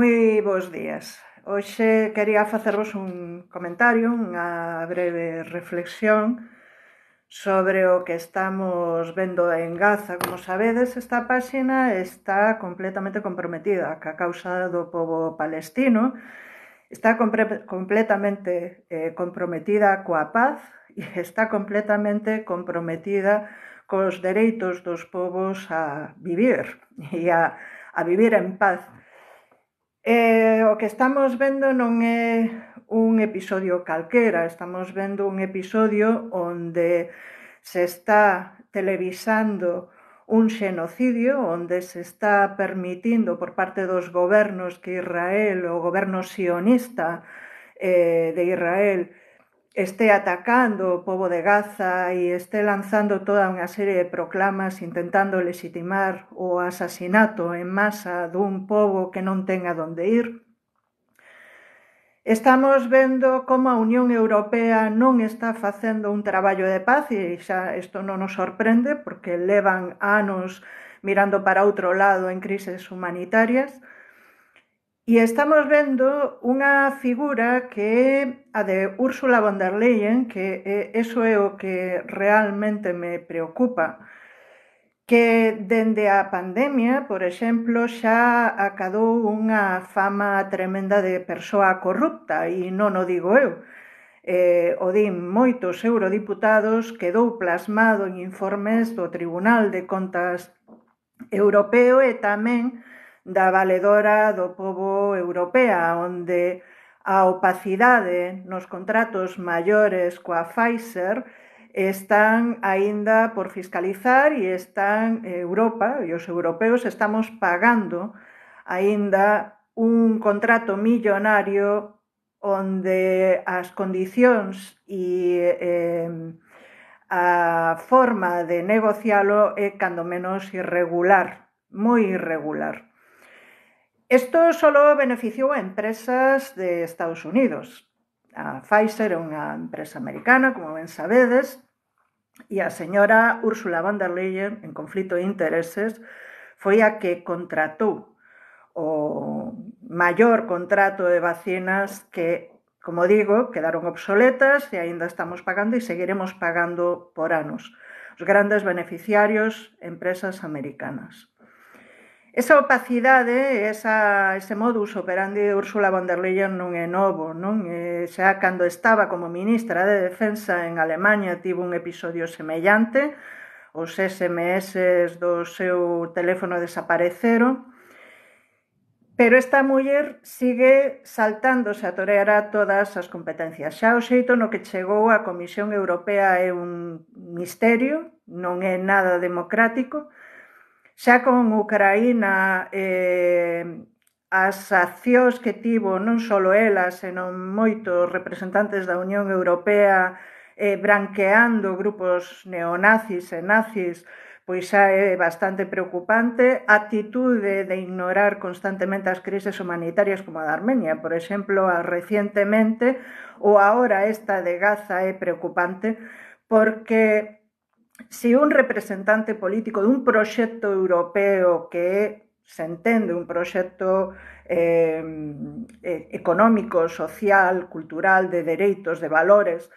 Moi bons días. Hoxe quería facervos un comentario, unha breve reflexión sobre o que estamos vendo en Gaza. Como sabedes, esta páxina está completamente comprometida ca causa do povo palestino, está completamente eh, comprometida coa paz e está completamente comprometida cos dereitos dos povos a vivir e a, a vivir en paz. Eh, o que estamos vendo non é un episodio calquera, estamos vendo un episodio onde se está televisando un xenocidio onde se está permitindo por parte dos gobernos que Israel, o goberno sionista eh, de Israel, este atacando o povo de Gaza e este lanzando toda unha serie de proclamas intentando legitimar o asasinato en masa dun povo que non ten donde ir. Estamos vendo como a Unión Europea non está facendo un traballo de paz e xa isto non nos sorprende porque levan anos mirando para outro lado en crises humanitarias, E estamos vendo unha figura que é a de Úrsula von der Leyen, que é, eso é o que realmente me preocupa, que dende a pandemia, por exemplo, xa acadou unha fama tremenda de persoa corrupta, e non o digo eu. Eh, o din moitos eurodiputados quedou plasmado en informes do Tribunal de Contas Europeo e tamén da valedora do povo europea, onde a opacidade nos contratos maiores coa Pfizer están aínda por fiscalizar e están Europa e os europeos estamos pagando aínda un contrato millonario onde as condicións e eh, a forma de negocialo é cando menos irregular, moi irregular. Esto solo benefició a empresas de Estados Unidos. A Pfizer, una empresa americana, como ven sabedes, y a señora Ursula von der Leyen, en conflicto de intereses, fue a que contrató o mayor contrato de vacinas que, como digo, quedaron obsoletas y ainda estamos pagando y seguiremos pagando por años. Los grandes beneficiarios, empresas americanas. Esa opacidade, esa, ese modus operandi de Ursula von der Leyen non é novo, non? E xa cando estaba como ministra de Defensa en Alemania tivo un episodio semellante, os SMS do seu teléfono desapareceron, Pero esta muller sigue saltándose a torear todas as competencias. Xa o xeito no que chegou a Comisión Europea é un misterio, non é nada democrático, Xa con Ucraína eh, as accións que tivo non só ela, senón moitos representantes da Unión Europea eh, branqueando grupos neonazis e nazis, pois xa é bastante preocupante a actitude de ignorar constantemente as crises humanitarias como a da Armenia, por exemplo, a recientemente ou ahora esta de Gaza é preocupante porque se un representante político dun proxecto europeo que se entende un proxecto eh, eh, económico, social, cultural, de dereitos, de valores,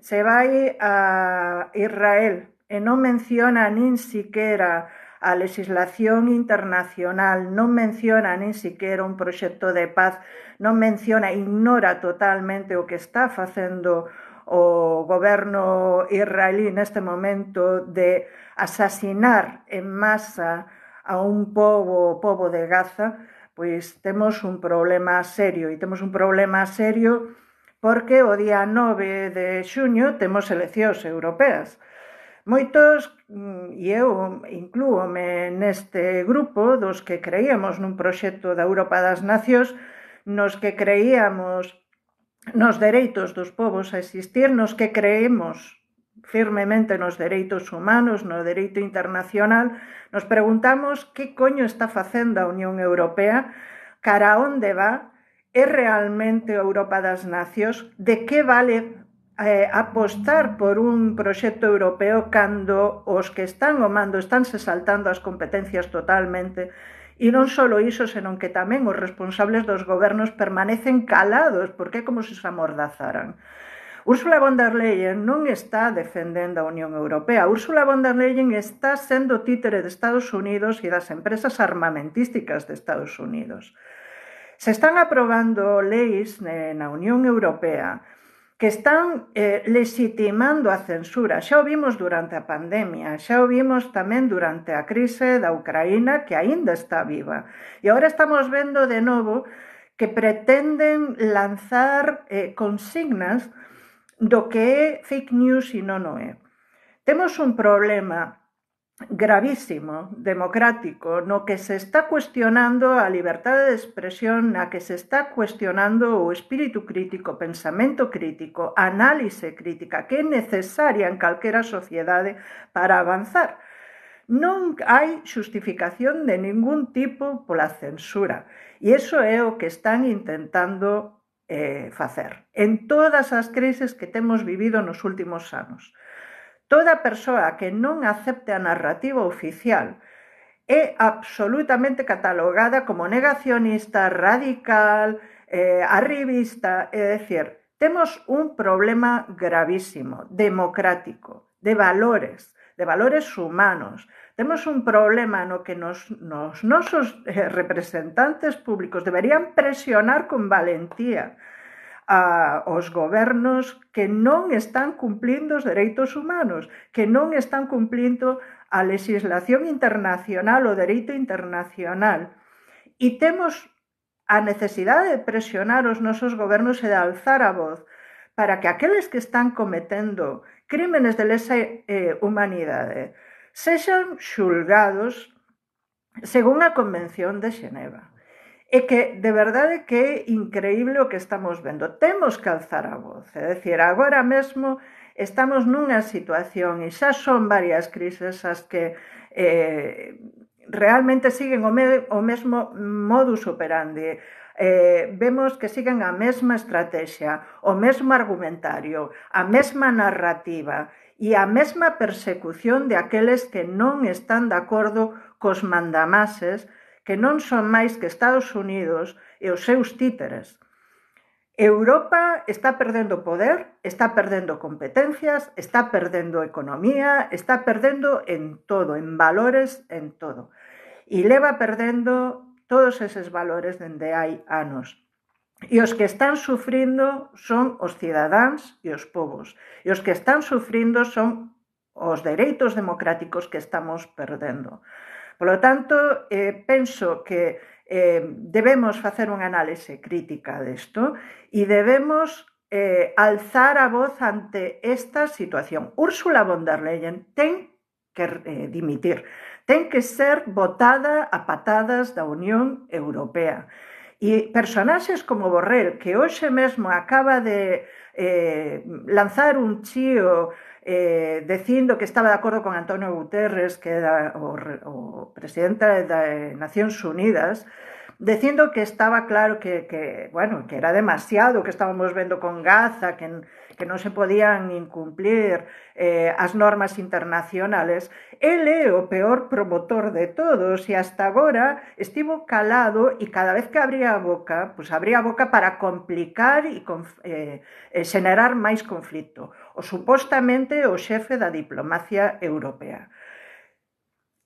se vai a Israel e non menciona nin siquera a legislación internacional, non menciona nin siquera un proxecto de paz, non menciona, ignora totalmente o que está facendo o goberno israelí neste momento de asasinar en masa a un pobo, pobo de Gaza, pois temos un problema serio e temos un problema serio porque o día 9 de xuño temos eleccións europeas. Moitos, mm, e eu inclúome neste grupo dos que creíamos nun proxecto da Europa das Nacións, nos que creíamos nos dereitos dos povos a existir, nos que creemos firmemente nos dereitos humanos, no dereito internacional, nos preguntamos que coño está facendo a Unión Europea, cara onde va, é realmente a Europa das Nacións, de que vale eh, apostar por un proxecto europeo cando os que están o mando están se saltando as competencias totalmente E non só iso, senón que tamén os responsables dos gobernos permanecen calados, porque é como se se amordazaran. Úrsula von der Leyen non está defendendo a Unión Europea. Úrsula von der Leyen está sendo títere de Estados Unidos e das empresas armamentísticas de Estados Unidos. Se están aprobando leis na Unión Europea que están eh, legitimando a censura. Xa o vimos durante a pandemia, xa o vimos tamén durante a crise da Ucraína, que aínda está viva. E agora estamos vendo de novo que pretenden lanzar eh, consignas do que é fake news e non o é. Temos un problema gravísimo democrático no que se está cuestionando a liberdade de expresión, na que se está cuestionando o espírito crítico, pensamento crítico, análise crítica que é necesaria en calquera sociedade para avanzar. Non hai xustificación de ningún tipo pola censura. E iso é o que están intentando eh, facer en todas as crises que temos vivido nos últimos anos. Toda persona que no acepte la narrativa oficial es absolutamente catalogada como negacionista, radical, eh, arribista, Es decir, tenemos un problema gravísimo, democrático, de valores, de valores humanos. Tenemos un problema en lo que nos, eh, representantes públicos deberían presionar con valentía a os gobernos que non están cumplindo os dereitos humanos, que non están cumplindo a legislación internacional, o dereito internacional. E temos a necesidade de presionar os nosos gobernos e de alzar a voz para que aqueles que están cometendo crímenes de lesa eh, humanidade sexan xulgados según a Convención de Xeneva. É que de verdade que é increíble o que estamos vendo. Temos que alzar a voz. É dicir, agora mesmo estamos nunha situación e xa son varias crises as que eh, realmente siguen o, me, o mesmo modus operandi. Eh, vemos que siguen a mesma estrategia, o mesmo argumentario, a mesma narrativa e a mesma persecución de aqueles que non están de acordo cos mandamases que non son máis que Estados Unidos e os seus títeres. Europa está perdendo poder, está perdendo competencias, está perdendo economía, está perdendo en todo, en valores, en todo. E leva perdendo todos eses valores dende hai anos. E os que están sufrindo son os cidadáns e os povos. E os que están sufrindo son os dereitos democráticos que estamos perdendo. Polo tanto, eh, penso que eh, debemos facer unha análise crítica desto e debemos eh, alzar a voz ante esta situación. Úrsula von der Leyen ten que eh, dimitir, ten que ser votada a patadas da Unión Europea. E personaxes como Borrell, que hoxe mesmo acaba de eh, lanzar un chío eh, dicindo que estaba de acordo con Antonio Guterres, que era o, o presidente da Nacións Unidas, dicindo que estaba claro que, que, bueno, que era demasiado que estábamos vendo con Gaza, que, que non se podían incumplir eh, as normas internacionales, el é o peor promotor de todos e hasta agora estivo calado e cada vez que abría a boca, pues abría a boca para complicar e eh, eh, generar máis conflito o supostamente o xefe da diplomacia europea.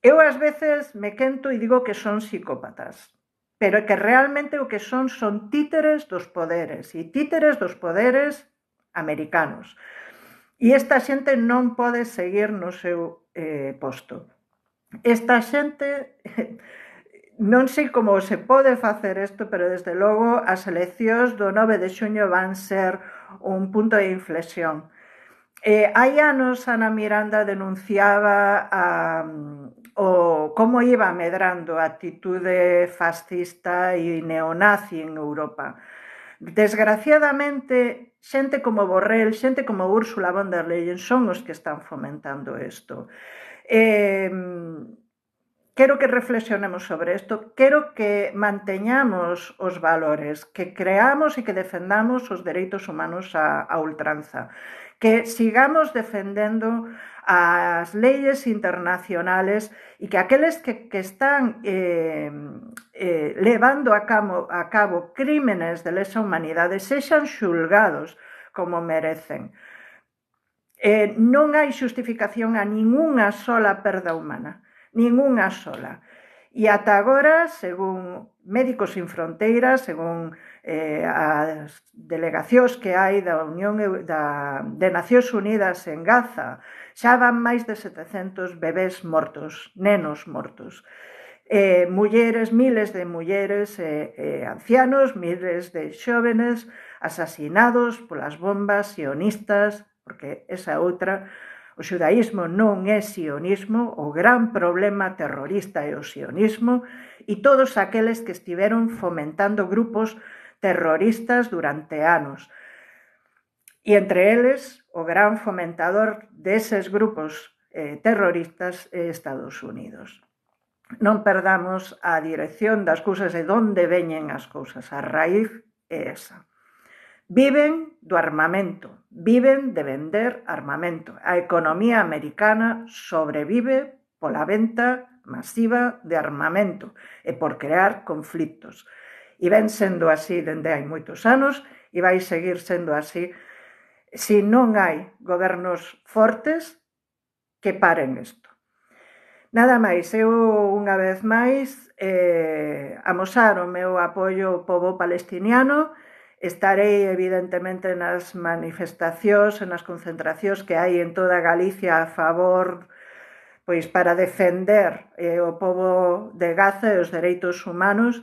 Eu ás veces me quento e digo que son psicópatas, pero que realmente o que son son títeres dos poderes, e títeres dos poderes americanos. E esta xente non pode seguir no seu eh, posto. Esta xente, non sei como se pode facer isto, pero desde logo as eleccións do 9 de xuño van ser un punto de inflexión Eh, hai anos Ana Miranda denunciaba a, o como iba medrando a actitude fascista e neonazi en Europa. Desgraciadamente, xente como Borrell, xente como Úrsula von der Leyen son os que están fomentando isto. Eh, quero que reflexionemos sobre isto, quero que manteñamos os valores, que creamos e que defendamos os dereitos humanos a, a ultranza, que sigamos defendendo as leyes internacionales e que aqueles que, que están eh, eh, levando a cabo, a cabo crímenes de lesa humanidade sexan xulgados como merecen. Eh, non hai xustificación a ninguna sola perda humana nin unha sola. E ata agora, según Médicos Sin Fronteiras, según eh, as delegacións que hai da Unión da, de Nacións Unidas en Gaza, xa van máis de 700 bebés mortos, nenos mortos. Eh, mulleres, miles de mulleres e eh, eh, ancianos, miles de xóvenes asasinados polas bombas sionistas, porque esa outra O xudaísmo non é sionismo, o gran problema terrorista é o sionismo e todos aqueles que estiveron fomentando grupos terroristas durante anos. E entre eles, o gran fomentador deses grupos eh, terroristas é Estados Unidos. Non perdamos a dirección das cousas e donde veñen as cousas. A raíz é esa. Viven do armamento, viven de vender armamento. A economía americana sobrevive pola venta masiva de armamento e por crear conflictos. E ven sendo así dende hai moitos anos e vai seguir sendo así se non hai gobernos fortes que paren isto. Nada máis, eu unha vez máis eh, amosar o meu apoio ao povo palestiniano Estarei, evidentemente, nas manifestacións e nas concentracións que hai en toda Galicia a favor pois para defender eh, o povo de Gaza e os dereitos humanos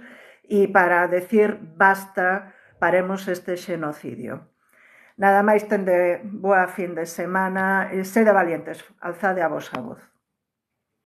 e para decir basta, paremos este xenocidio. Nada máis tende boa fin de semana e eh, sede valientes, alzade a vosa voz.